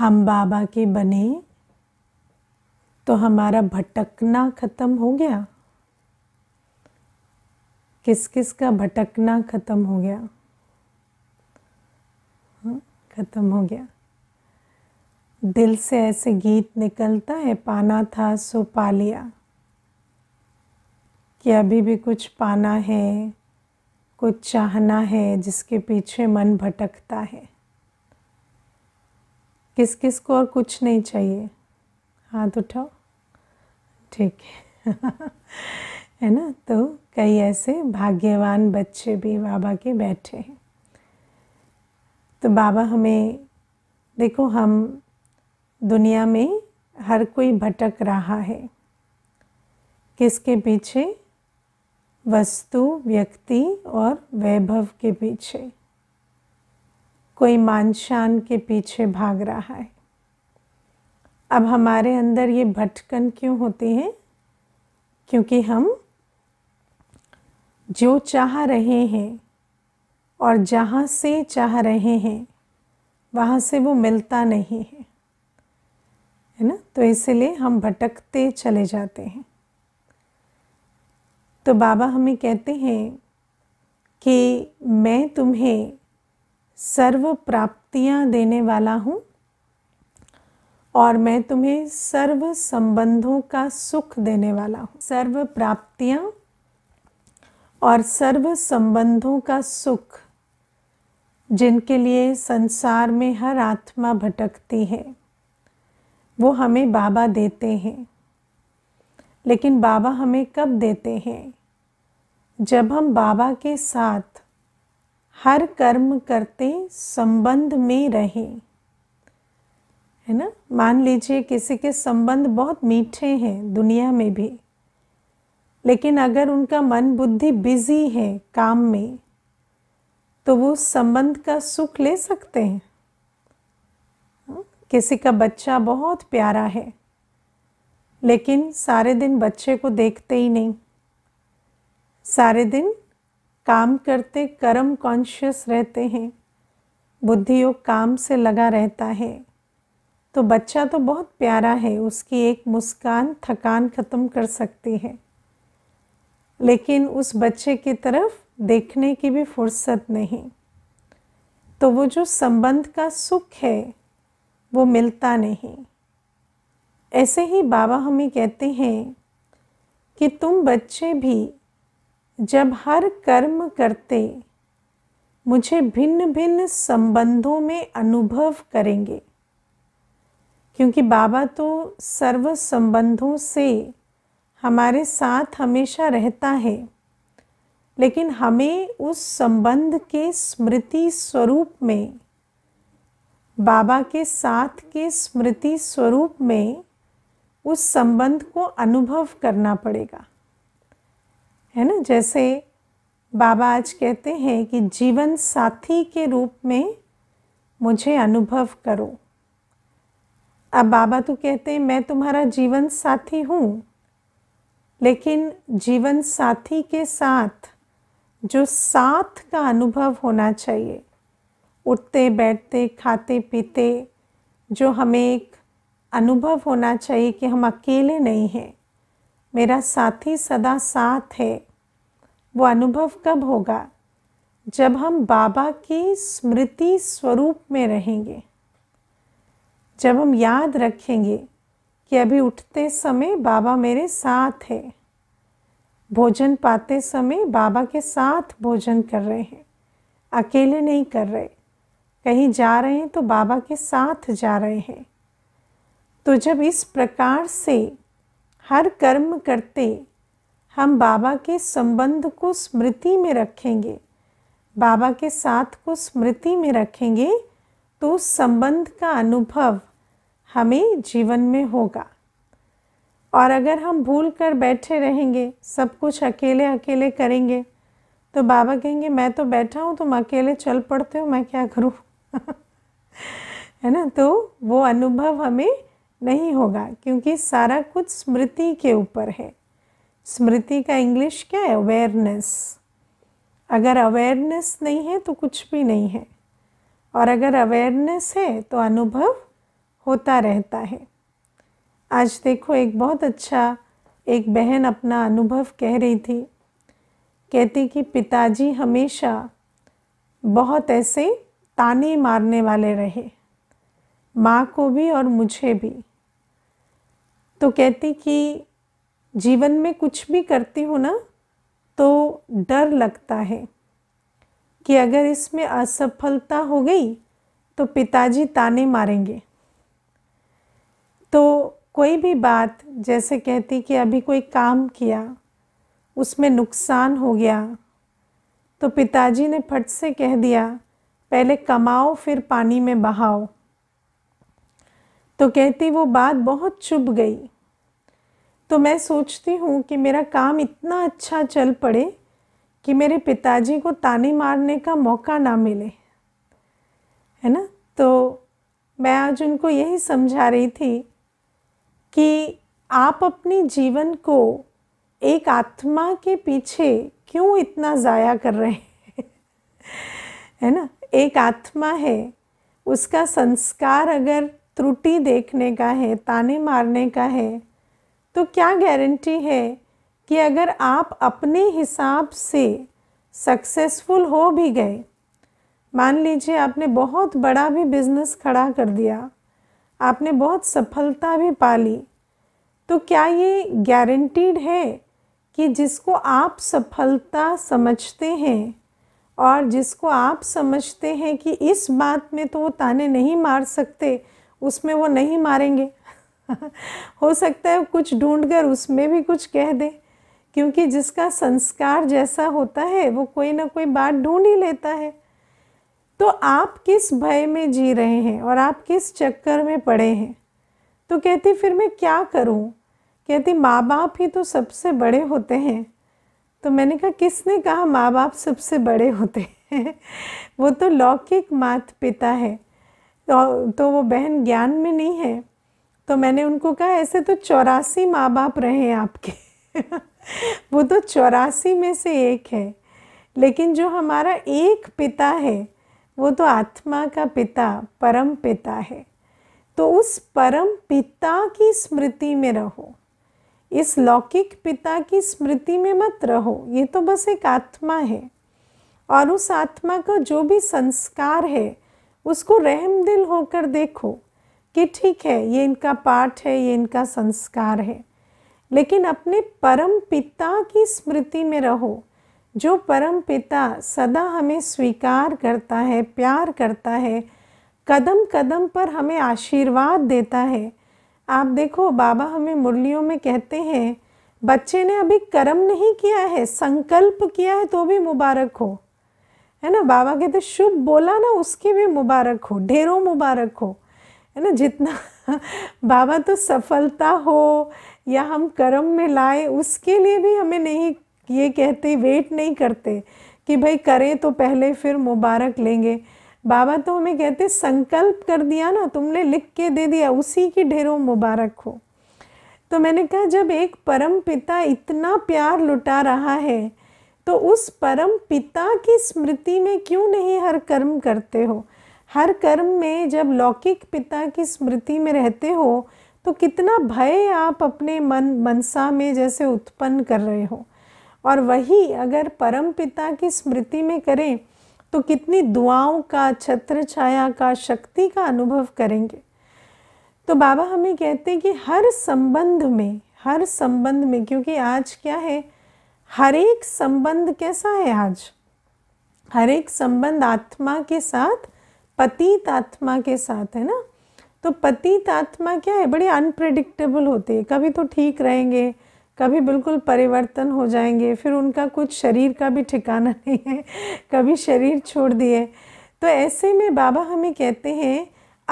हम बाबा के बने तो हमारा भटकना ख़त्म हो गया किस किस का भटकना ख़त्म हो गया हाँ, ख़त्म हो गया दिल से ऐसे गीत निकलता है पाना था सो पा लिया कि अभी भी कुछ पाना है कुछ चाहना है जिसके पीछे मन भटकता है किस किस को और कुछ नहीं चाहिए हाथ उठाओ ठीक है है ना तो कई ऐसे भाग्यवान बच्चे भी बाबा के बैठे हैं तो बाबा हमें देखो हम दुनिया में हर कोई भटक रहा है किसके पीछे वस्तु व्यक्ति और वैभव के पीछे कोई मानशान के पीछे भाग रहा है अब हमारे अंदर ये भटकन क्यों होती है क्योंकि हम जो चाह रहे हैं और जहाँ से चाह रहे हैं वहाँ से वो मिलता नहीं है है ना तो इसलिए हम भटकते चले जाते हैं तो बाबा हमें कहते हैं कि मैं तुम्हें सर्व प्राप्तियां देने वाला हूँ और मैं तुम्हें सर्व संबंधों का सुख देने वाला हूँ सर्व प्राप्तियाँ और सर्व संबंधों का सुख जिनके लिए संसार में हर आत्मा भटकती है वो हमें बाबा देते हैं लेकिन बाबा हमें कब देते हैं जब हम बाबा के साथ हर कर्म करते संबंध में रहें है ना मान लीजिए किसी के संबंध बहुत मीठे हैं दुनिया में भी लेकिन अगर उनका मन बुद्धि बिजी है काम में तो वो संबंध का सुख ले सकते हैं किसी का बच्चा बहुत प्यारा है लेकिन सारे दिन बच्चे को देखते ही नहीं सारे दिन काम करते कर्म कॉन्शियस रहते हैं बुद्धि योग काम से लगा रहता है तो बच्चा तो बहुत प्यारा है उसकी एक मुस्कान थकान ख़त्म कर सकती है लेकिन उस बच्चे की तरफ देखने की भी फुर्सत नहीं तो वो जो संबंध का सुख है वो मिलता नहीं ऐसे ही बाबा हमें कहते हैं कि तुम बच्चे भी जब हर कर्म करते मुझे भिन्न भिन्न संबंधों में अनुभव करेंगे क्योंकि बाबा तो सर्व संबंधों से हमारे साथ हमेशा रहता है लेकिन हमें उस संबंध के स्मृति स्वरूप में बाबा के साथ के स्मृति स्वरूप में उस संबंध को अनुभव करना पड़ेगा है ना जैसे बाबा आज कहते हैं कि जीवन साथी के रूप में मुझे अनुभव करो अब बाबा तो कहते हैं मैं तुम्हारा जीवन साथी हूँ लेकिन जीवन साथी के साथ जो साथ का अनुभव होना चाहिए उठते बैठते खाते पीते जो हमें एक अनुभव होना चाहिए कि हम अकेले नहीं हैं मेरा साथी सदा साथ है वो अनुभव कब होगा जब हम बाबा की स्मृति स्वरूप में रहेंगे जब हम याद रखेंगे कि अभी उठते समय बाबा मेरे साथ है भोजन पाते समय बाबा के साथ भोजन कर रहे हैं अकेले नहीं कर रहे कहीं जा रहे हैं तो बाबा के साथ जा रहे हैं तो जब इस प्रकार से हर कर्म करते हम बाबा के संबंध को स्मृति में रखेंगे बाबा के साथ को स्मृति में रखेंगे तो संबंध का अनुभव हमें जीवन में होगा और अगर हम भूल कर बैठे रहेंगे सब कुछ अकेले अकेले करेंगे तो बाबा कहेंगे मैं तो बैठा हूँ तुम अकेले चल पड़ते हो मैं क्या करूँ है ना तो वो अनुभव हमें नहीं होगा क्योंकि सारा कुछ स्मृति के ऊपर है स्मृति का इंग्लिश क्या है अवेयरनेस अगर अवेयरनेस नहीं है तो कुछ भी नहीं है और अगर अवेयरनेस है तो अनुभव होता रहता है आज देखो एक बहुत अच्छा एक बहन अपना अनुभव कह रही थी कहती कि पिताजी हमेशा बहुत ऐसे ताने मारने वाले रहे माँ को भी और मुझे भी तो कहती कि जीवन में कुछ भी करती हूँ ना तो डर लगता है कि अगर इसमें असफलता हो गई तो पिताजी ताने मारेंगे तो कोई भी बात जैसे कहती कि अभी कोई काम किया उसमें नुकसान हो गया तो पिताजी ने फट से कह दिया पहले कमाओ फिर पानी में बहाओ तो कहती वो बात बहुत चुभ गई तो मैं सोचती हूँ कि मेरा काम इतना अच्छा चल पड़े कि मेरे पिताजी को ताने मारने का मौका ना मिले है ना तो मैं आज उनको यही समझा रही थी कि आप अपने जीवन को एक आत्मा के पीछे क्यों इतना ज़ाया कर रहे हैं है ना एक आत्मा है उसका संस्कार अगर त्रुटि देखने का है ताने मारने का है तो क्या गारंटी है कि अगर आप अपने हिसाब से सक्सेसफुल हो भी गए मान लीजिए आपने बहुत बड़ा भी बिज़नेस खड़ा कर दिया आपने बहुत सफलता भी पा ली तो क्या ये गारंटीड है कि जिसको आप सफलता समझते हैं और जिसको आप समझते हैं कि इस बात में तो वो ताने नहीं मार सकते उसमें वो नहीं मारेंगे हो सकता है कुछ ढूंढ कर उसमें भी कुछ कह दे क्योंकि जिसका संस्कार जैसा होता है वो कोई ना कोई बात ढूंढ ही लेता है तो आप किस भय में जी रहे हैं और आप किस चक्कर में पड़े हैं तो कहती फिर मैं क्या करूं कहती माँ बाप ही तो सबसे बड़े होते हैं तो मैंने कहा किसने कहा माँ बाप सबसे बड़े होते हैं वो तो लौकिक मात पिता है तो, तो वो बहन ज्ञान में नहीं है तो मैंने उनको कहा ऐसे तो चौरासी माँ बाप रहे आपके वो तो चौरासी में से एक है लेकिन जो हमारा एक पिता है वो तो आत्मा का पिता परम पिता है तो उस परम पिता की स्मृति में रहो इस लौकिक पिता की स्मृति में मत रहो ये तो बस एक आत्मा है और उस आत्मा का जो भी संस्कार है उसको रहम दिल होकर देखो कि ठीक है ये इनका पाठ है ये इनका संस्कार है लेकिन अपने परम पिता की स्मृति में रहो जो परम पिता सदा हमें स्वीकार करता है प्यार करता है कदम कदम पर हमें आशीर्वाद देता है आप देखो बाबा हमें मुरलियों में कहते हैं बच्चे ने अभी कर्म नहीं किया है संकल्प किया है तो भी मुबारक हो है ना बाबा कहते शुभ बोला ना उसके भी मुबारक हो ढेरों मुबारक हो है ना जितना बाबा तो सफलता हो या हम कर्म में लाए उसके लिए भी हमें नहीं ये कहते वेट नहीं करते कि भाई करें तो पहले फिर मुबारक लेंगे बाबा तो हमें कहते संकल्प कर दिया ना तुमने लिख के दे दिया उसी की ढेरों मुबारक हो तो मैंने कहा जब एक परम पिता इतना प्यार लुटा रहा है तो उस परम पिता की स्मृति में क्यों नहीं हर कर्म करते हो हर कर्म में जब लौकिक पिता की स्मृति में रहते हो तो कितना भय आप अपने मन मनसा में जैसे उत्पन्न कर रहे हो और वही अगर परम पिता की स्मृति में करें तो कितनी दुआओं का छत्र छाया का शक्ति का अनुभव करेंगे तो बाबा हमें कहते हैं कि हर संबंध में हर संबंध में क्योंकि आज क्या है हर एक संबंध कैसा है आज हर एक संबंध आत्मा के साथ पतित आत्मा के साथ है ना तो पतित आत्मा क्या है बड़ी अनप्रडिक्टेबल होती है कभी तो ठीक रहेंगे कभी बिल्कुल परिवर्तन हो जाएंगे फिर उनका कुछ शरीर का भी ठिकाना नहीं है कभी शरीर छोड़ दिए तो ऐसे में बाबा हमें कहते हैं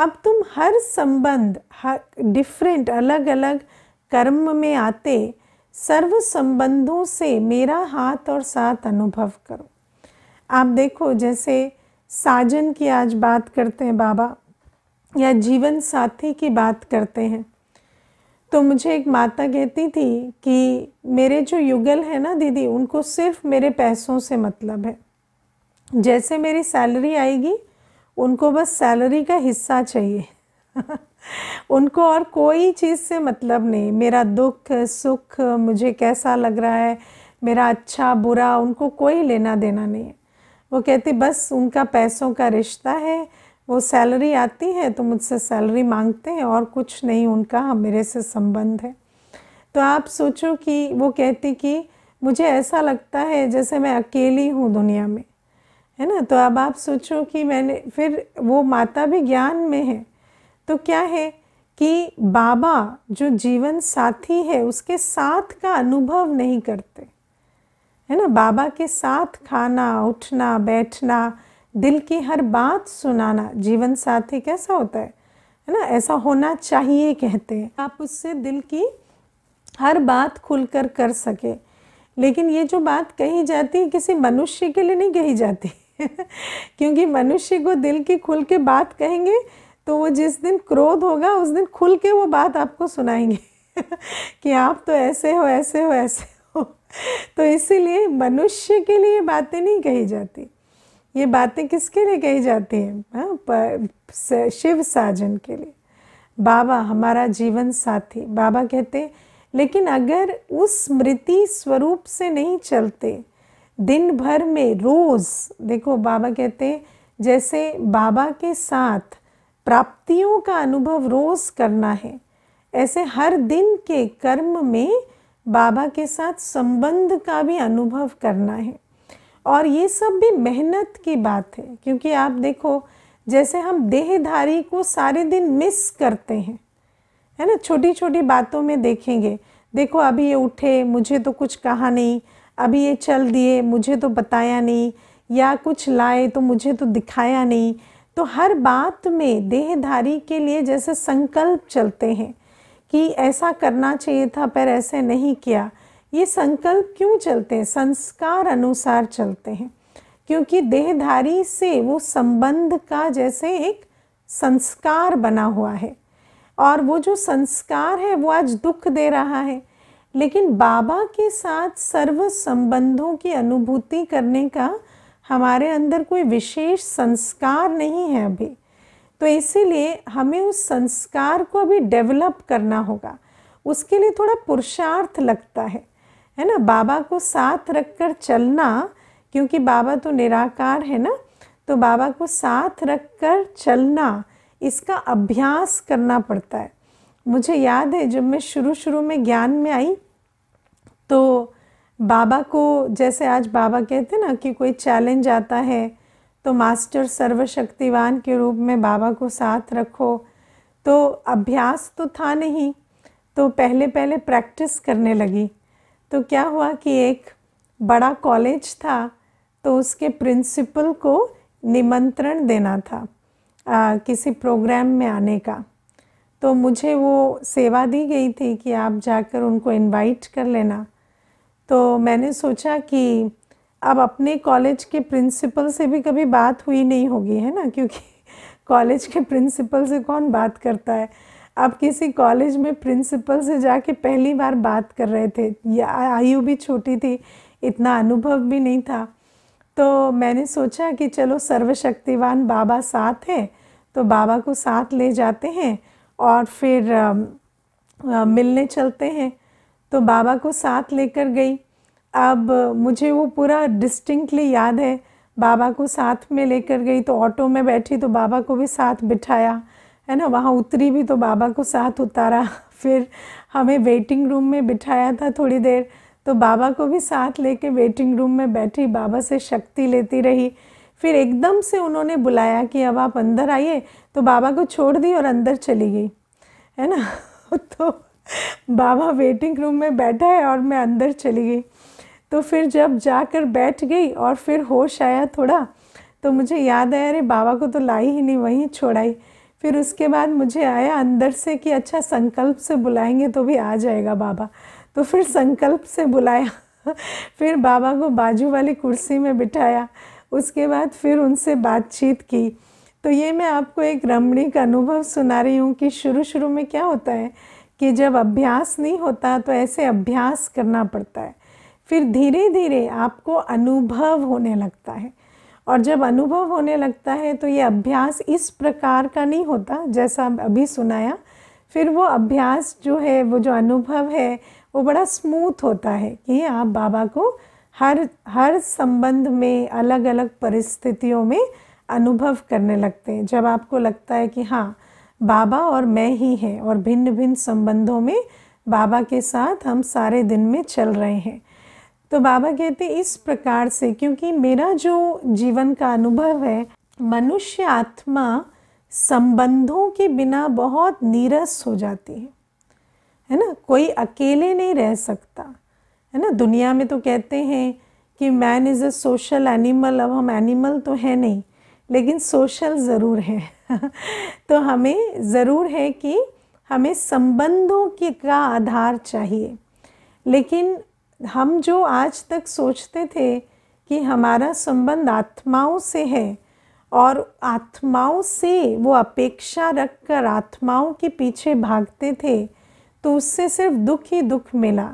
अब तुम हर संबंध हर डिफरेंट अलग अलग कर्म में आते सर्व संबंधों से मेरा हाथ और साथ अनुभव करो आप देखो जैसे साजन की आज बात करते हैं बाबा या जीवन साथी की बात करते हैं तो मुझे एक माता कहती थी कि मेरे जो युगल है ना दीदी उनको सिर्फ मेरे पैसों से मतलब है जैसे मेरी सैलरी आएगी उनको बस सैलरी का हिस्सा चाहिए उनको और कोई चीज़ से मतलब नहीं मेरा दुख सुख मुझे कैसा लग रहा है मेरा अच्छा बुरा उनको कोई लेना देना नहीं है वो कहती बस उनका पैसों का रिश्ता है वो सैलरी आती है तो मुझसे सैलरी मांगते हैं और कुछ नहीं उनका मेरे से संबंध है तो आप सोचो कि वो कहती कि मुझे ऐसा लगता है जैसे मैं अकेली हूँ दुनिया में है ना तो अब आप सोचो कि मैंने फिर वो माता भी ज्ञान में है तो क्या है कि बाबा जो जीवन साथी है उसके साथ का अनुभव नहीं करते है ना बाबा के साथ खाना उठना बैठना दिल की हर बात सुनाना जीवन साथी कैसा होता है है ना ऐसा होना चाहिए कहते हैं आप उससे दिल की हर बात खुलकर कर सके लेकिन ये जो बात कही जाती है किसी मनुष्य के लिए नहीं कही जाती क्योंकि मनुष्य को दिल की खुल के बात कहेंगे तो वो जिस दिन क्रोध होगा उस दिन खुल के वो बात आपको सुनाएंगे कि आप तो ऐसे हो ऐसे हो ऐसे तो इसीलिए मनुष्य के लिए बातें नहीं कही जाती ये बातें किसके लिए कही जाती हैं हाँ, शिव साजन के लिए बाबा हमारा जीवन साथी बाबा कहते हैं लेकिन अगर उस स्मृति स्वरूप से नहीं चलते दिन भर में रोज़ देखो बाबा कहते हैं जैसे बाबा के साथ प्राप्तियों का अनुभव रोज़ करना है ऐसे हर दिन के कर्म में बाबा के साथ संबंध का भी अनुभव करना है और ये सब भी मेहनत की बात है क्योंकि आप देखो जैसे हम देहधारी को सारे दिन मिस करते हैं है ना छोटी छोटी बातों में देखेंगे देखो अभी ये उठे मुझे तो कुछ कहा नहीं अभी ये चल दिए मुझे तो बताया नहीं या कुछ लाए तो मुझे तो दिखाया नहीं तो हर बात में देहधारी के लिए जैसे संकल्प चलते हैं कि ऐसा करना चाहिए था पर ऐसे नहीं किया ये संकल्प क्यों चलते हैं संस्कार अनुसार चलते हैं क्योंकि देहधारी से वो संबंध का जैसे एक संस्कार बना हुआ है और वो जो संस्कार है वो आज दुख दे रहा है लेकिन बाबा के साथ सर्व संबंधों की अनुभूति करने का हमारे अंदर कोई विशेष संस्कार नहीं है अभी तो इसीलिए हमें उस संस्कार को अभी डेवलप करना होगा उसके लिए थोड़ा पुरुषार्थ लगता है है ना बाबा को साथ रखकर चलना क्योंकि बाबा तो निराकार है ना तो बाबा को साथ रखकर चलना इसका अभ्यास करना पड़ता है मुझे याद है जब मैं शुरू शुरू में ज्ञान में आई तो बाबा को जैसे आज बाबा कहते ना कि कोई चैलेंज आता है तो मास्टर सर्वशक्तिवान के रूप में बाबा को साथ रखो तो अभ्यास तो था नहीं तो पहले पहले प्रैक्टिस करने लगी तो क्या हुआ कि एक बड़ा कॉलेज था तो उसके प्रिंसिपल को निमंत्रण देना था आ, किसी प्रोग्राम में आने का तो मुझे वो सेवा दी गई थी कि आप जाकर उनको इनवाइट कर लेना तो मैंने सोचा कि अब अपने कॉलेज के प्रिंसिपल से भी कभी बात हुई नहीं होगी है ना क्योंकि कॉलेज के प्रिंसिपल से कौन बात करता है आप किसी कॉलेज में प्रिंसिपल से जाके पहली बार बात कर रहे थे या आयु भी छोटी थी इतना अनुभव भी नहीं था तो मैंने सोचा कि चलो सर्वशक्तिवान बाबा साथ हैं तो बाबा को साथ ले जाते हैं और फिर आ, आ, मिलने चलते हैं तो बाबा को साथ लेकर गई अब मुझे वो पूरा डिस्टिंक्टली याद है बाबा को साथ में लेकर गई तो ऑटो में बैठी तो बाबा को भी साथ बिठाया है ना वहाँ उतरी भी तो बाबा को साथ उतारा फिर हमें वेटिंग रूम में बिठाया था थोड़ी देर तो बाबा को भी साथ लेके वेटिंग रूम में बैठी बाबा से शक्ति लेती रही फिर एकदम से उन्होंने बुलाया कि अब आप अंदर आइए तो बाबा को छोड़ दी और अंदर चली गई है ना तो बाबा वेटिंग रूम में बैठा है और मैं अंदर चली गई तो फिर जब जाकर बैठ गई और फिर होश आया थोड़ा तो मुझे याद आया अरे बाबा को तो लाई ही नहीं वहीं छोड़ाई फिर उसके बाद मुझे आया अंदर से कि अच्छा संकल्प से बुलाएंगे तो भी आ जाएगा बाबा तो फिर संकल्प से बुलाया फिर बाबा को बाजू वाली कुर्सी में बिठाया उसके बाद फिर उनसे बातचीत की तो ये मैं आपको एक रमणीक अनुभव सुना रही हूँ कि शुरू शुरू में क्या होता है कि जब अभ्यास नहीं होता तो ऐसे अभ्यास करना पड़ता है फिर धीरे धीरे आपको अनुभव होने लगता है और जब अनुभव होने लगता है तो ये अभ्यास इस प्रकार का नहीं होता जैसा अभी सुनाया फिर वो अभ्यास जो है वो जो अनुभव है वो बड़ा स्मूथ होता है कि आप बाबा को हर हर संबंध में अलग अलग परिस्थितियों में अनुभव करने लगते हैं जब आपको लगता है कि हाँ बाबा और मैं ही हैं और भिन्न भिन्न संबंधों में बाबा के साथ हम सारे दिन में चल रहे हैं तो बाबा कहते इस प्रकार से क्योंकि मेरा जो जीवन का अनुभव है मनुष्य आत्मा संबंधों के बिना बहुत नीरस हो जाती है है ना कोई अकेले नहीं रह सकता है ना दुनिया में तो कहते हैं कि man is a social animal अब हम एनिमल तो है नहीं लेकिन सोशल ज़रूर है तो हमें ज़रूर है कि हमें संबंधों के का आधार चाहिए लेकिन हम जो आज तक सोचते थे कि हमारा संबंध आत्माओं से है और आत्माओं से वो अपेक्षा रखकर आत्माओं के पीछे भागते थे तो उससे सिर्फ दुख ही दुख मिला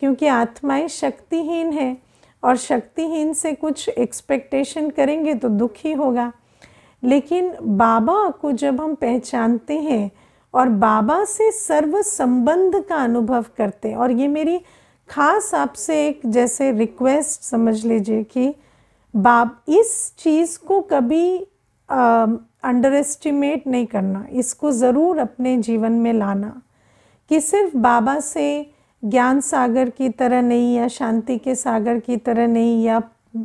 क्योंकि आत्माएं शक्तिहीन हैं और शक्तिहीन से कुछ एक्सपेक्टेशन करेंगे तो दुख ही होगा लेकिन बाबा को जब हम पहचानते हैं और बाबा से सर्व संबंध का अनुभव करते हैं और ये मेरी ख़ास आपसे एक जैसे रिक्वेस्ट समझ लीजिए कि बाप इस चीज़ को कभी अंडर एस्टिमेट नहीं करना इसको ज़रूर अपने जीवन में लाना कि सिर्फ बाबा से ज्ञान सागर की तरह नहीं या शांति के सागर की तरह नहीं या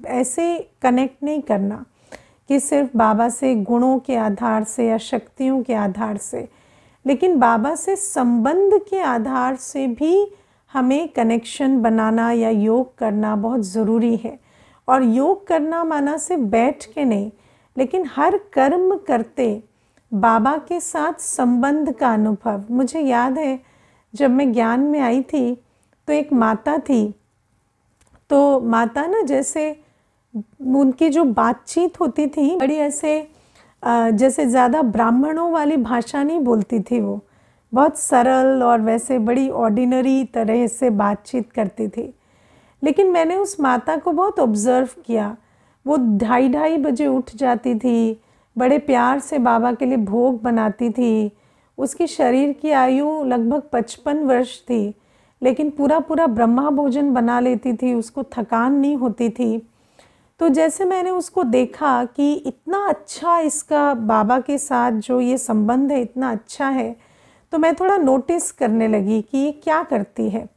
ऐसे कनेक्ट नहीं करना कि सिर्फ बाबा से गुणों के आधार से या शक्तियों के आधार से लेकिन बाबा से संबंध के आधार से भी हमें कनेक्शन बनाना या योग करना बहुत ज़रूरी है और योग करना माना से बैठ के नहीं लेकिन हर कर्म करते बाबा के साथ संबंध का अनुभव मुझे याद है जब मैं ज्ञान में आई थी तो एक माता थी तो माता ना जैसे उनकी जो बातचीत होती थी बड़ी ऐसे जैसे ज़्यादा ब्राह्मणों वाली भाषा नहीं बोलती थी वो बहुत सरल और वैसे बड़ी ऑर्डिनरी तरह से बातचीत करते थे लेकिन मैंने उस माता को बहुत ऑब्ज़र्व किया वो ढाई ढाई बजे उठ जाती थी बड़े प्यार से बाबा के लिए भोग बनाती थी उसकी शरीर की आयु लगभग पचपन वर्ष थी लेकिन पूरा पूरा ब्रह्मा भोजन बना लेती थी उसको थकान नहीं होती थी तो जैसे मैंने उसको देखा कि इतना अच्छा इसका बाबा के साथ जो ये संबंध है इतना अच्छा है तो मैं थोड़ा नोटिस करने लगी कि ये क्या करती है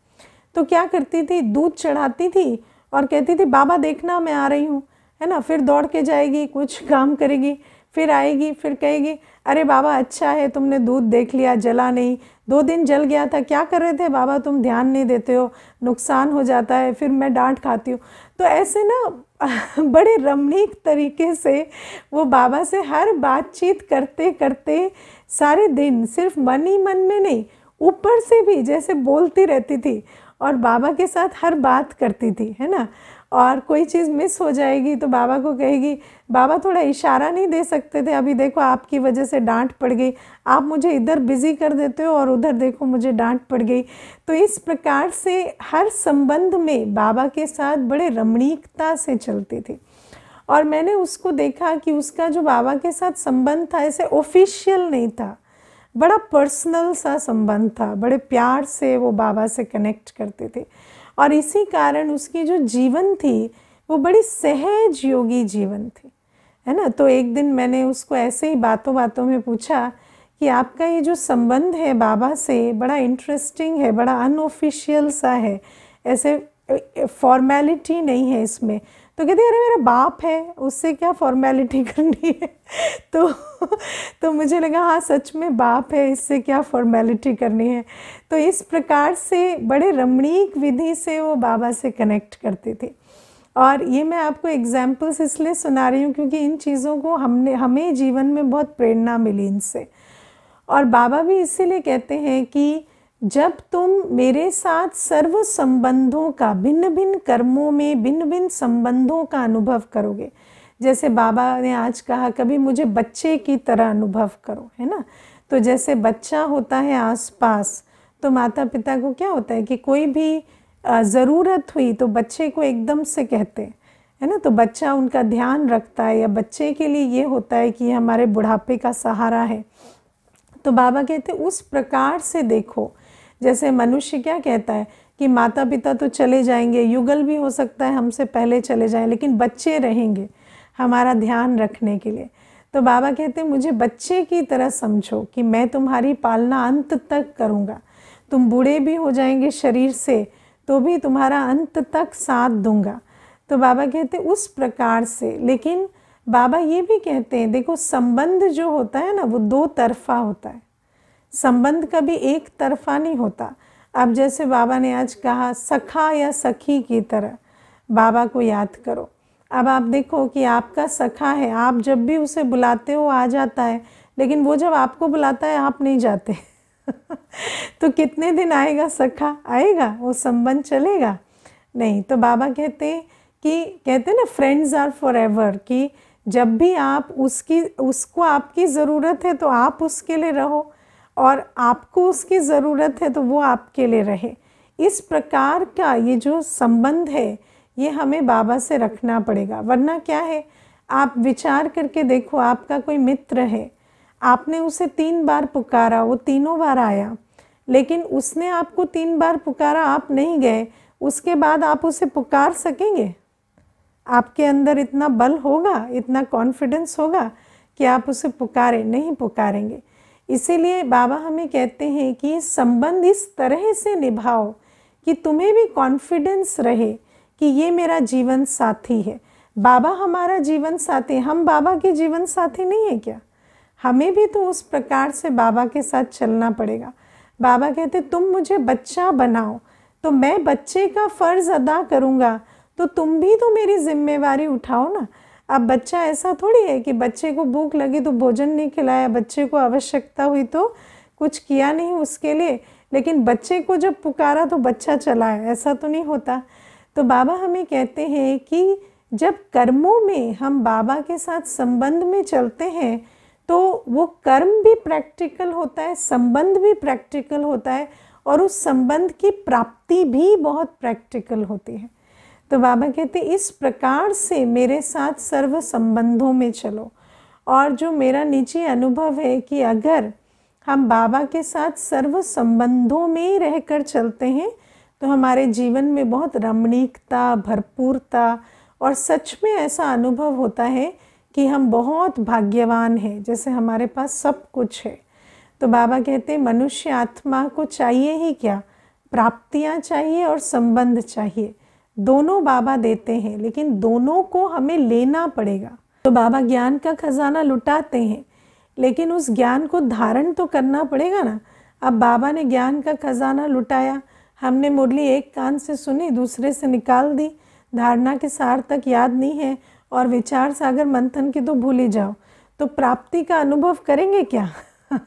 तो क्या करती थी दूध चढ़ाती थी और कहती थी बाबा देखना मैं आ रही हूँ है ना फिर दौड़ के जाएगी कुछ काम करेगी फिर आएगी फिर कहेगी अरे बाबा अच्छा है तुमने दूध देख लिया जला नहीं दो दिन जल गया था क्या कर रहे थे बाबा तुम ध्यान नहीं देते हो नुकसान हो जाता है फिर मैं डांट खाती हूँ तो ऐसे ना बड़े रमणीक तरीके से वो बाबा से हर बातचीत करते करते सारे दिन सिर्फ मन ही मन में नहीं ऊपर से भी जैसे बोलती रहती थी और बाबा के साथ हर बात करती थी है ना और कोई चीज़ मिस हो जाएगी तो बाबा को कहेगी बाबा थोड़ा इशारा नहीं दे सकते थे अभी देखो आपकी वजह से डांट पड़ गई आप मुझे इधर बिज़ी कर देते हो और उधर देखो मुझे डांट पड़ गई तो इस प्रकार से हर संबंध में बाबा के साथ बड़े रमणीकता से चलती थी और मैंने उसको देखा कि उसका जो बाबा के साथ संबंध था ऐसे ऑफिशियल नहीं था बड़ा पर्सनल सा संबंध था बड़े प्यार से वो बाबा से कनेक्ट करते थे और इसी कारण उसकी जो जीवन थी वो बड़ी सहज योगी जीवन थी है ना तो एक दिन मैंने उसको ऐसे ही बातों बातों में पूछा कि आपका ये जो संबंध है बाबा से बड़ा इंटरेस्टिंग है बड़ा अनऑफिशियल सा है ऐसे फॉर्मेलिटी नहीं है इसमें तो कहती अरे मेरा बाप है उससे क्या फॉर्मेलिटी करनी है तो तो मुझे लगा हाँ सच में बाप है इससे क्या फॉर्मेलिटी करनी है तो इस प्रकार से बड़े रमणीक विधि से वो बाबा से कनेक्ट करती थी और ये मैं आपको एग्जाम्पल्स इसलिए सुना रही हूँ क्योंकि इन चीज़ों को हमने हमें जीवन में बहुत प्रेरणा मिली इनसे और बाबा भी इसीलिए कहते हैं कि जब तुम मेरे साथ सर्व संबंधों का भिन्न भिन्न कर्मों में भिन्न भिन्न संबंधों का अनुभव करोगे जैसे बाबा ने आज कहा कभी मुझे बच्चे की तरह अनुभव करो है ना तो जैसे बच्चा होता है आसपास तो माता पिता को क्या होता है कि कोई भी ज़रूरत हुई तो बच्चे को एकदम से कहते हैं है ना तो बच्चा उनका ध्यान रखता है या बच्चे के लिए ये होता है कि हमारे बुढ़ापे का सहारा है तो बाबा कहते उस प्रकार से देखो जैसे मनुष्य क्या कहता है कि माता पिता तो चले जाएंगे युगल भी हो सकता है हमसे पहले चले जाएं लेकिन बच्चे रहेंगे हमारा ध्यान रखने के लिए तो बाबा कहते हैं मुझे बच्चे की तरह समझो कि मैं तुम्हारी पालना अंत तक करूँगा तुम बूढ़े भी हो जाएंगे शरीर से तो भी तुम्हारा अंत तक साथ दूंगा तो बाबा कहते उस प्रकार से लेकिन बाबा ये भी कहते हैं देखो संबंध जो होता है ना वो दो तरफा होता है संबंध कभी एक तरफा नहीं होता अब जैसे बाबा ने आज कहा सखा या सखी की तरह बाबा को याद करो अब आप देखो कि आपका सखा है आप जब भी उसे बुलाते हो आ जाता है लेकिन वो जब आपको बुलाता है आप नहीं जाते तो कितने दिन आएगा सखा आएगा वो संबंध चलेगा नहीं तो बाबा कहते कि कहते हैं ना फ्रेंड्स आर फॉर एवर कि जब भी आप उसकी उसको आपकी ज़रूरत है तो आप उसके लिए रहो और आपको उसकी ज़रूरत है तो वो आपके लिए रहे इस प्रकार का ये जो संबंध है ये हमें बाबा से रखना पड़ेगा वरना क्या है आप विचार करके देखो आपका कोई मित्र है आपने उसे तीन बार पुकारा वो तीनों बार आया लेकिन उसने आपको तीन बार पुकारा आप नहीं गए उसके बाद आप उसे पुकार सकेंगे आपके अंदर इतना बल होगा इतना कॉन्फिडेंस होगा कि आप उसे पुकारें नहीं पुकारेंगे इसीलिए बाबा हमें कहते हैं कि संबंध इस तरह से निभाओ कि तुम्हें भी कॉन्फिडेंस रहे कि ये मेरा जीवन साथी है बाबा हमारा जीवन साथी हम बाबा के जीवन साथी नहीं है क्या हमें भी तो उस प्रकार से बाबा के साथ चलना पड़ेगा बाबा कहते तुम मुझे बच्चा बनाओ तो मैं बच्चे का फ़र्ज़ अदा करूँगा तो तुम भी तो मेरी जिम्मेवारी उठाओ ना अब बच्चा ऐसा थोड़ी है कि बच्चे को भूख लगी तो भोजन नहीं खिलाया बच्चे को आवश्यकता हुई तो कुछ किया नहीं उसके लिए लेकिन बच्चे को जब पुकारा तो बच्चा चला है ऐसा तो नहीं होता तो बाबा हमें कहते हैं कि जब कर्मों में हम बाबा के साथ संबंध में चलते हैं तो वो कर्म भी प्रैक्टिकल होता है संबंध भी प्रैक्टिकल होता है और उस संबंध की प्राप्ति भी बहुत प्रैक्टिकल होती है तो बाबा कहते इस प्रकार से मेरे साथ सर्व संबंधों में चलो और जो मेरा निजी अनुभव है कि अगर हम बाबा के साथ सर्व संबंधों में कर चलते हैं तो हमारे जीवन में बहुत रमणीकता भरपूरता और सच में ऐसा अनुभव होता है कि हम बहुत भाग्यवान हैं जैसे हमारे पास सब कुछ है तो बाबा कहते मनुष्य आत्मा को चाहिए ही क्या प्राप्तियाँ चाहिए और संबंध चाहिए दोनों बाबा देते हैं लेकिन दोनों को हमें लेना पड़ेगा तो बाबा ज्ञान का खजाना लुटाते हैं लेकिन उस ज्ञान को धारण तो करना पड़ेगा ना अब बाबा ने ज्ञान का खजाना लुटाया हमने मुरली एक कान से सुनी दूसरे से निकाल दी धारणा के सार तक याद नहीं है और विचार सागर मंथन की तो भूल ही जाओ तो प्राप्ति का अनुभव करेंगे क्या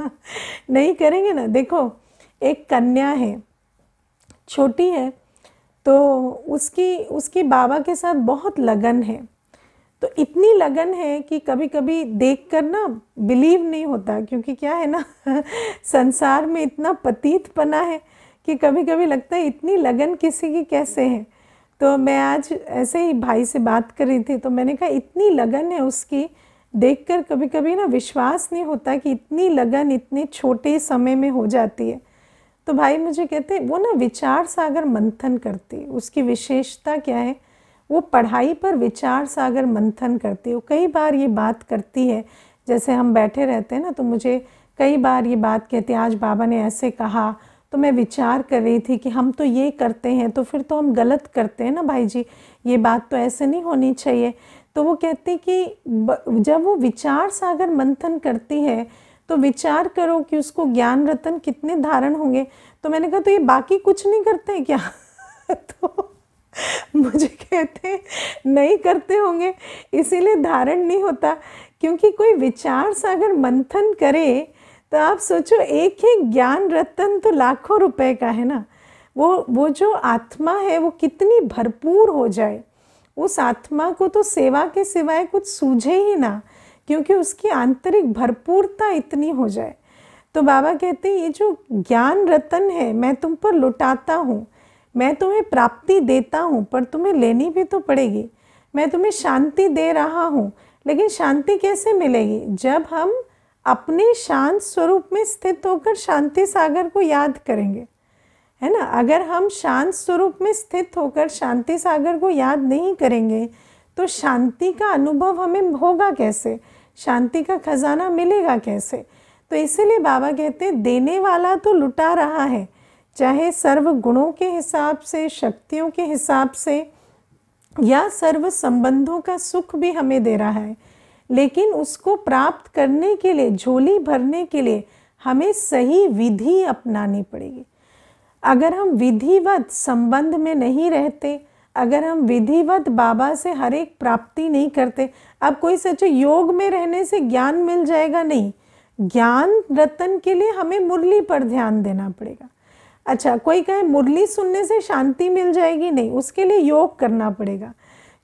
नहीं करेंगे ना देखो एक कन्या है छोटी है तो उसकी उसकी बाबा के साथ बहुत लगन है तो इतनी लगन है कि कभी कभी देख कर ना बिलीव नहीं होता क्योंकि क्या है ना संसार में इतना पतीत पना है कि कभी कभी लगता है इतनी लगन किसी की कैसे है तो मैं आज ऐसे ही भाई से बात कर रही थी तो मैंने कहा इतनी लगन है उसकी देखकर कभी कभी ना विश्वास नहीं होता कि इतनी लगन इतने छोटे समय में हो जाती है तो भाई मुझे कहते वो ना विचार सागर मंथन करती उसकी विशेषता क्या है वो पढ़ाई पर विचार सागर मंथन करती वो कई बार ये बात करती है जैसे हम बैठे रहते हैं ना तो मुझे कई बार ये बात कहती है आज बाबा ने ऐसे कहा तो मैं विचार कर रही थी कि हम तो ये करते हैं तो फिर तो हम गलत करते हैं ना भाई जी ये बात तो ऐसे नहीं होनी चाहिए तो वो कहती कि जब वो विचार सागर मंथन करती है तो विचार करो कि उसको ज्ञान रतन कितने धारण होंगे तो मैंने कहा तो ये बाकी कुछ नहीं करते हैं क्या तो मुझे कहते नहीं करते होंगे इसीलिए धारण नहीं होता क्योंकि कोई विचार से अगर मंथन करे तो आप सोचो एक ही ज्ञान रतन तो लाखों रुपए का है ना वो वो जो आत्मा है वो कितनी भरपूर हो जाए उस आत्मा को तो सेवा के सिवाय कुछ सूझे ही ना क्योंकि उसकी आंतरिक भरपूरता इतनी हो जाए तो बाबा कहते हैं ये जो ज्ञान रतन है मैं तुम पर लुटाता हूँ मैं तुम्हें प्राप्ति देता हूँ पर तुम्हें लेनी भी तो पड़ेगी मैं तुम्हें शांति दे रहा हूँ लेकिन शांति कैसे मिलेगी जब हम अपने शांत स्वरूप में स्थित होकर शांति सागर को याद करेंगे है ना अगर हम शांत स्वरूप में स्थित होकर शांति सागर को याद नहीं करेंगे तो शांति का अनुभव हमें होगा कैसे शांति का खजाना मिलेगा कैसे तो इसीलिए बाबा कहते हैं देने वाला तो लुटा रहा है चाहे सर्व गुणों के हिसाब से शक्तियों के हिसाब से या सर्व संबंधों का सुख भी हमें दे रहा है लेकिन उसको प्राप्त करने के लिए झोली भरने के लिए हमें सही विधि अपनानी पड़ेगी अगर हम विधिवत संबंध में नहीं रहते अगर हम विधिवत बाबा से हर एक प्राप्ति नहीं करते अब कोई सच्चे योग में रहने से ज्ञान मिल जाएगा नहीं ज्ञान रतन के लिए हमें मुरली पर ध्यान देना पड़ेगा अच्छा कोई कहे मुरली सुनने से शांति मिल जाएगी नहीं उसके लिए योग करना पड़ेगा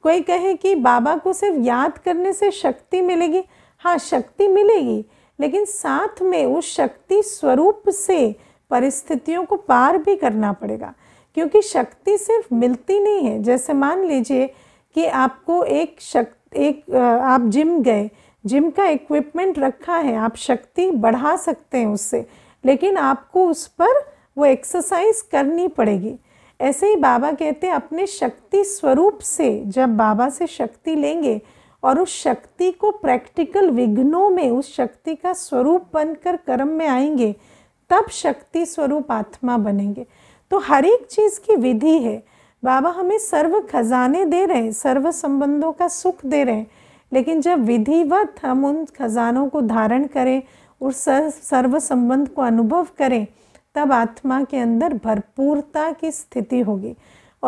कोई कहे कि बाबा को सिर्फ याद करने से शक्ति मिलेगी हाँ शक्ति मिलेगी लेकिन साथ में उस शक्ति स्वरूप से परिस्थितियों को पार भी करना पड़ेगा क्योंकि शक्ति सिर्फ मिलती नहीं है जैसे मान लीजिए कि आपको एक शक्ति एक आप जिम गए जिम का इक्विपमेंट रखा है आप शक्ति बढ़ा सकते हैं उससे लेकिन आपको उस पर वो एक्सरसाइज करनी पड़ेगी ऐसे ही बाबा कहते हैं अपने शक्ति स्वरूप से जब बाबा से शक्ति लेंगे और उस शक्ति को प्रैक्टिकल विघ्नों में उस शक्ति का स्वरूप बनकर कर्म में आएंगे तब शक्ति स्वरूप आत्मा बनेंगे तो हर एक चीज़ की विधि है बाबा हमें सर्व खजाने दे रहे हैं सर्व संबंधों का सुख दे रहे हैं लेकिन जब विधिवत हम उन खजानों को धारण करें और सर्व संबंध को अनुभव करें तब आत्मा के अंदर भरपूरता की स्थिति होगी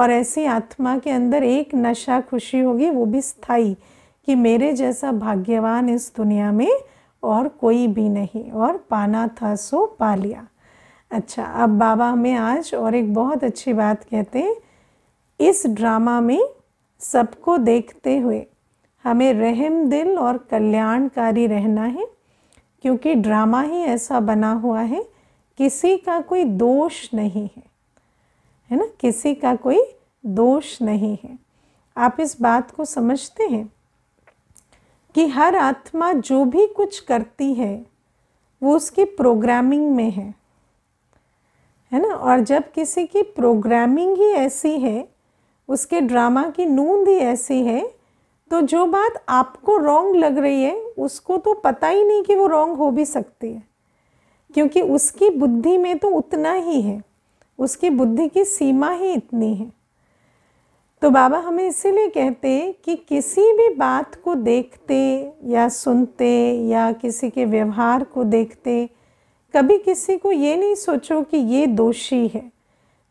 और ऐसी आत्मा के अंदर एक नशा खुशी होगी वो भी स्थाई कि मेरे जैसा भाग्यवान इस दुनिया में और कोई भी नहीं और पाना था सो पा लिया अच्छा अब बाबा हमें आज और एक बहुत अच्छी बात कहते हैं इस ड्रामा में सबको देखते हुए हमें रहम दिल और कल्याणकारी रहना है क्योंकि ड्रामा ही ऐसा बना हुआ है किसी का कोई दोष नहीं है है ना किसी का कोई दोष नहीं है आप इस बात को समझते हैं कि हर आत्मा जो भी कुछ करती है वो उसकी प्रोग्रामिंग में है है ना और जब किसी की प्रोग्रामिंग ही ऐसी है उसके ड्रामा की नूंद ही ऐसी है तो जो बात आपको रॉन्ग लग रही है उसको तो पता ही नहीं कि वो रॉन्ग हो भी सकती है क्योंकि उसकी बुद्धि में तो उतना ही है उसकी बुद्धि की सीमा ही इतनी है तो बाबा हमें इसीलिए कहते कि किसी भी बात को देखते या सुनते या किसी के व्यवहार को देखते कभी किसी को ये नहीं सोचो कि ये दोषी है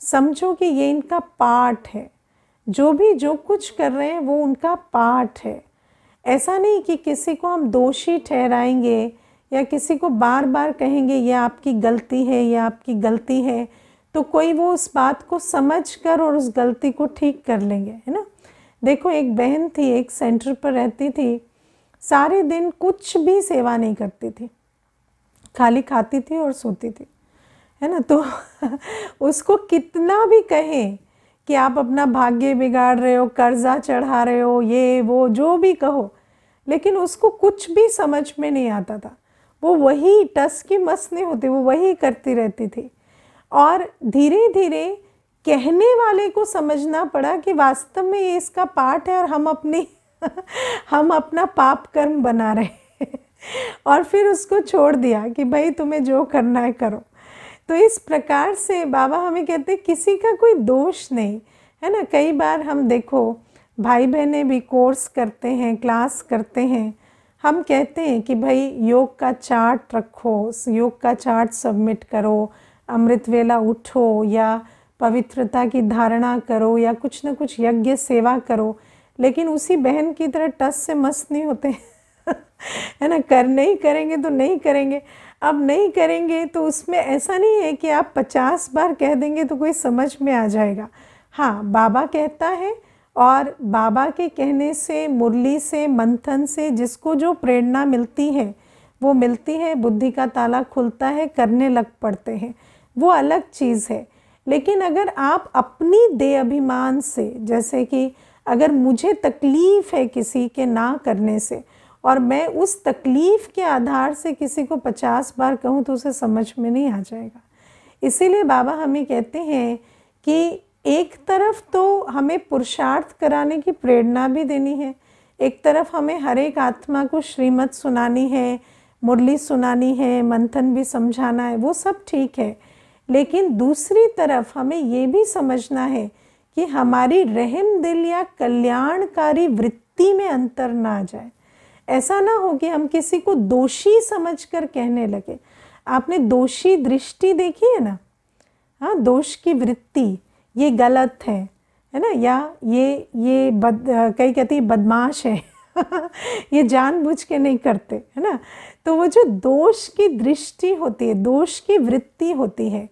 समझो कि ये इनका पार्ट है जो भी जो कुछ कर रहे हैं वो उनका पार्ट है ऐसा नहीं कि किसी को हम दोषी ठहराएंगे या किसी को बार बार कहेंगे ये आपकी गलती है ये आपकी गलती है तो कोई वो उस बात को समझ कर और उस गलती को ठीक कर लेंगे है ना देखो एक बहन थी एक सेंटर पर रहती थी सारे दिन कुछ भी सेवा नहीं करती थी खाली खाती थी और सोती थी है ना तो उसको कितना भी कहें कि आप अपना भाग्य बिगाड़ रहे हो कर्जा चढ़ा रहे हो ये वो जो भी कहो लेकिन उसको कुछ भी समझ में नहीं आता था वो वही टस की मस नहीं होती वो वही करती रहती थी और धीरे धीरे कहने वाले को समझना पड़ा कि वास्तव में ये इसका पार्ट है और हम अपनी हम अपना पाप कर्म बना रहे और फिर उसको छोड़ दिया कि भाई तुम्हें जो करना है करो तो इस प्रकार से बाबा हमें कहते किसी का कोई दोष नहीं है ना कई बार हम देखो भाई बहनें भी कोर्स करते हैं क्लास करते हैं हम कहते हैं कि भाई योग का चार्ट रखो योग का चार्ट सबमिट करो अमृत वेला उठो या पवित्रता की धारणा करो या कुछ ना कुछ यज्ञ सेवा करो लेकिन उसी बहन की तरह टस से मस्त नहीं होते हैं है ना कर नहीं करेंगे तो नहीं करेंगे अब नहीं करेंगे तो उसमें ऐसा नहीं है कि आप पचास बार कह देंगे तो कोई समझ में आ जाएगा हाँ बाबा कहता है और बाबा के कहने से मुरली से मंथन से जिसको जो प्रेरणा मिलती है वो मिलती है बुद्धि का ताला खुलता है करने लग पड़ते हैं वो अलग चीज़ है लेकिन अगर आप अपनी दे अभिमान से जैसे कि अगर मुझे तकलीफ़ है किसी के ना करने से और मैं उस तकलीफ़ के आधार से किसी को पचास बार कहूँ तो उसे समझ में नहीं आ जाएगा इसीलिए बाबा हमें कहते हैं कि एक तरफ तो हमें पुरुषार्थ कराने की प्रेरणा भी देनी है एक तरफ हमें हर एक आत्मा को श्रीमत सुनानी है मुरली सुनानी है मंथन भी समझाना है वो सब ठीक है लेकिन दूसरी तरफ हमें ये भी समझना है कि हमारी रहम दिल या कल्याणकारी वृत्ति में अंतर ना आ जाए ऐसा ना हो कि हम किसी को दोषी समझकर कहने लगे आपने दोषी दृष्टि देखी है ना हाँ दोष की वृत्ति ये गलत है है ना या ये ये बद कई कहती है बदमाश है ये जानबूझ के नहीं करते है ना तो वो जो दोष की दृष्टि होती है दोष की वृत्ति होती है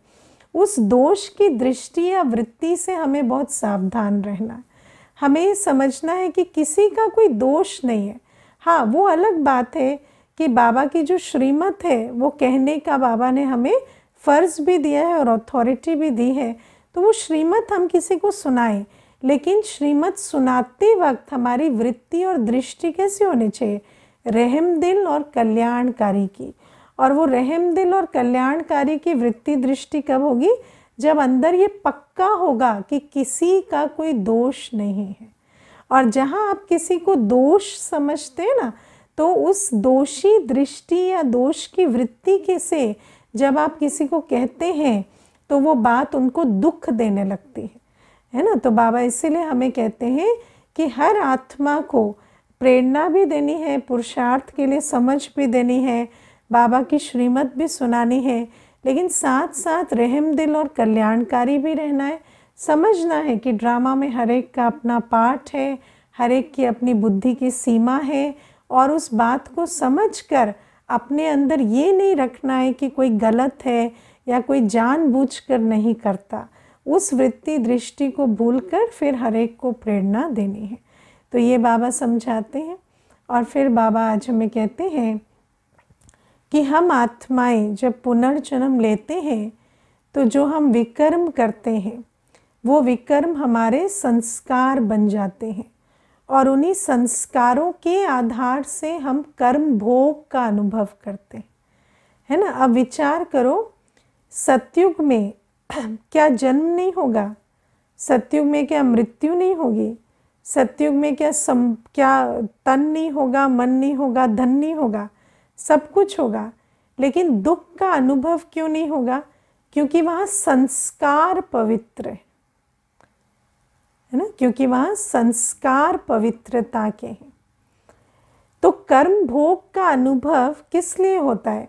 उस दोष की दृष्टि या वृत्ति से हमें बहुत सावधान रहना है हमें समझना है कि किसी का कोई दोष नहीं है हाँ वो अलग बात है कि बाबा की जो श्रीमत है वो कहने का बाबा ने हमें फ़र्ज़ भी दिया है और अथॉरिटी भी दी है तो वो श्रीमत हम किसी को सुनाएं लेकिन श्रीमत सुनाते वक्त हमारी वृत्ति और दृष्टि कैसी होनी चाहिए रहम दिल और कल्याणकारी की और वो रहम दिल और कल्याणकारी की वृत्ति दृष्टि कब होगी जब अंदर ये पक्का होगा कि किसी का कोई दोष नहीं है और जहाँ आप किसी को दोष समझते हैं ना तो उस दोषी दृष्टि या दोष की वृत्ति के से जब आप किसी को कहते हैं तो वो बात उनको दुख देने लगती है है ना तो बाबा इसीलिए हमें कहते हैं कि हर आत्मा को प्रेरणा भी देनी है पुरुषार्थ के लिए समझ भी देनी है बाबा की श्रीमत भी सुनानी है लेकिन साथ साथ रहम दिल और कल्याणकारी भी रहना है समझना है कि ड्रामा में हर एक का अपना पार्ट है हर एक की अपनी बुद्धि की सीमा है और उस बात को समझकर अपने अंदर ये नहीं रखना है कि कोई गलत है या कोई जानबूझकर नहीं करता उस वृत्ति दृष्टि को भूलकर फिर हर एक को प्रेरणा देनी है तो ये बाबा समझाते हैं और फिर बाबा आज हमें कहते हैं कि हम आत्माएं जब पुनर्जन्म लेते हैं तो जो हम विकर्म करते हैं वो विकर्म हमारे संस्कार बन जाते हैं और उन्हीं संस्कारों के आधार से हम कर्म भोग का अनुभव करते हैं है ना अब विचार करो सत्युग में क्या जन्म नहीं होगा सत्युग में क्या मृत्यु नहीं होगी सत्युग में क्या सम क्या तन नहीं होगा मन नहीं होगा धन नहीं होगा सब कुछ होगा लेकिन दुख का अनुभव क्यों नहीं होगा क्योंकि वहाँ संस्कार पवित्र है है ना क्योंकि वहाँ संस्कार पवित्रता के हैं तो कर्म भोग का अनुभव किस लिए होता है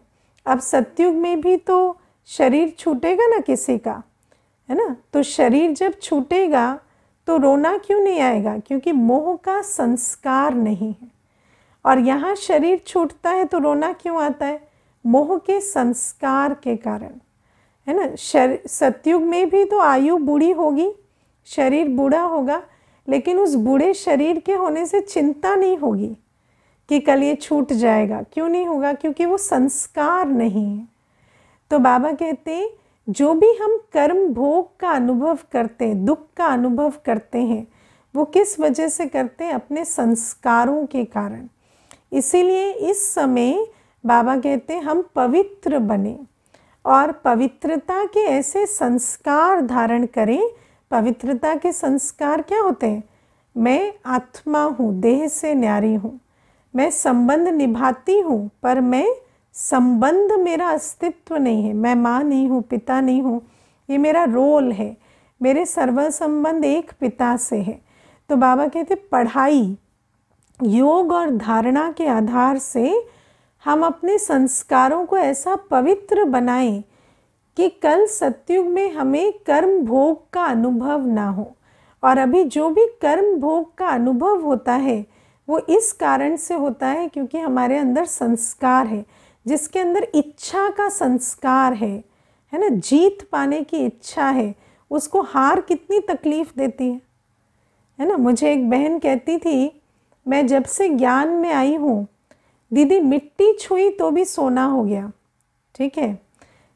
अब सत्युग में भी तो शरीर छूटेगा ना किसी का है ना तो शरीर जब छूटेगा तो रोना क्यों नहीं आएगा क्योंकि मोह का संस्कार नहीं है और यहाँ शरीर छूटता है तो रोना क्यों आता है मोह के संस्कार के कारण है ना शर सत्युग में भी तो आयु बूढ़ी होगी शरीर बूढ़ा होगा लेकिन उस बूढ़े शरीर के होने से चिंता नहीं होगी कि कल ये छूट जाएगा क्यों नहीं होगा क्योंकि वो संस्कार नहीं है तो बाबा कहते हैं जो भी हम कर्म भोग का अनुभव करते हैं दुख का अनुभव करते हैं वो किस वजह से करते हैं अपने संस्कारों के कारण इसीलिए इस समय बाबा कहते हैं हम पवित्र बने और पवित्रता के ऐसे संस्कार धारण करें पवित्रता के संस्कार क्या होते हैं मैं आत्मा हूँ देह से न्यारी हूँ मैं संबंध निभाती हूँ पर मैं संबंध मेरा अस्तित्व नहीं है मैं माँ नहीं हूँ पिता नहीं हूँ ये मेरा रोल है मेरे सर्व संबंध एक पिता से है तो बाबा कहते पढ़ाई योग और धारणा के आधार से हम अपने संस्कारों को ऐसा पवित्र बनाएं कि कल सत्युग में हमें कर्म भोग का अनुभव ना हो और अभी जो भी कर्म भोग का अनुभव होता है वो इस कारण से होता है क्योंकि हमारे अंदर संस्कार है जिसके अंदर इच्छा का संस्कार है है ना जीत पाने की इच्छा है उसको हार कितनी तकलीफ़ देती है है ना मुझे एक बहन कहती थी मैं जब से ज्ञान में आई हूँ दीदी मिट्टी छुई तो भी सोना हो गया ठीक है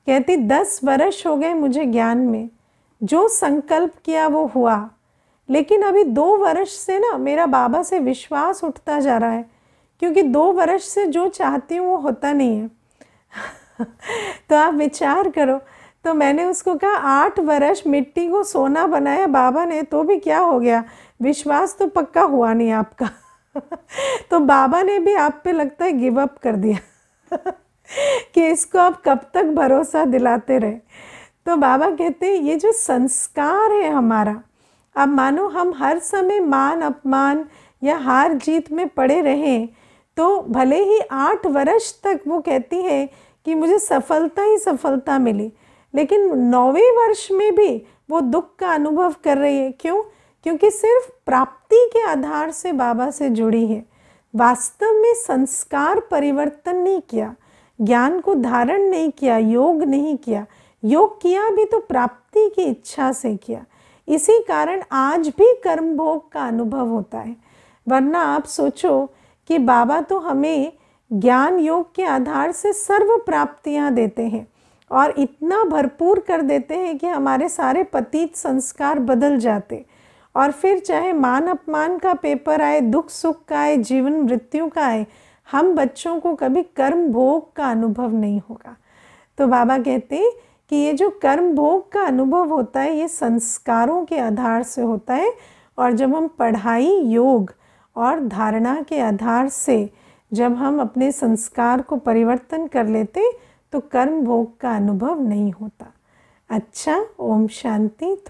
कहती दस वर्ष हो गए मुझे ज्ञान में जो संकल्प किया वो हुआ लेकिन अभी दो वर्ष से ना मेरा बाबा से विश्वास उठता जा रहा है क्योंकि दो वर्ष से जो चाहती हूँ वो होता नहीं है तो आप विचार करो तो मैंने उसको कहा आठ वर्ष मिट्टी को सोना बनाया बाबा ने तो भी क्या हो गया विश्वास तो पक्का हुआ नहीं आपका तो बाबा ने भी आप पे लगता है गिव अप कर दिया कि इसको आप कब तक भरोसा दिलाते रहे तो बाबा कहते हैं ये जो संस्कार है हमारा अब मानो हम हर समय मान अपमान या हार जीत में पड़े रहें तो भले ही आठ वर्ष तक वो कहती है कि मुझे सफलता ही सफलता मिली लेकिन नौवें वर्ष में भी वो दुख का अनुभव कर रही है क्यों क्योंकि सिर्फ प्राप्ति के आधार से बाबा से जुड़ी है वास्तव में संस्कार परिवर्तन नहीं किया ज्ञान को धारण नहीं किया योग नहीं किया योग किया भी तो प्राप्ति की इच्छा से किया इसी कारण आज भी कर्म भोग का अनुभव होता है वरना आप सोचो कि बाबा तो हमें ज्ञान योग के आधार से सर्व प्राप्तियाँ देते हैं और इतना भरपूर कर देते हैं कि हमारे सारे पतीत संस्कार बदल जाते और फिर चाहे मान अपमान का पेपर आए दुख सुख का आए जीवन मृत्यु का आए हम बच्चों को कभी कर्म भोग का अनुभव नहीं होगा तो बाबा कहते हैं कि ये जो कर्म भोग का अनुभव होता है ये संस्कारों के आधार से होता है और जब हम पढ़ाई योग और धारणा के आधार से जब हम अपने संस्कार को परिवर्तन कर लेते तो कर्म भोग का अनुभव नहीं होता अच्छा ओम शांति